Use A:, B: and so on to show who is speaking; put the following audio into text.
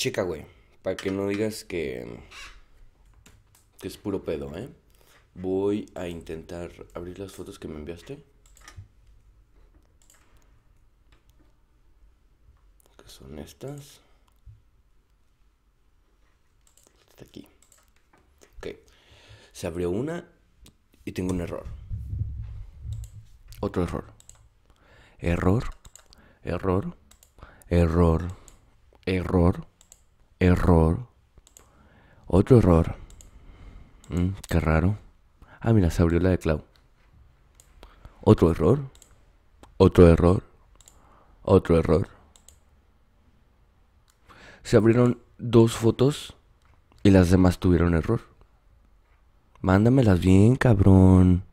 A: Chica, güey. Para que no digas que, que es puro pedo, ¿eh? Voy a intentar abrir las fotos que me enviaste. Que son estas.
B: Está aquí. Ok. Se abrió una y tengo un error. Otro error.
A: Error. Error. Error. Error error. Otro error. Mm, qué raro. Ah, mira, se abrió la de Clau. Otro error. Otro error. Otro error. Se abrieron dos fotos y las demás tuvieron error. Mándamelas bien, cabrón.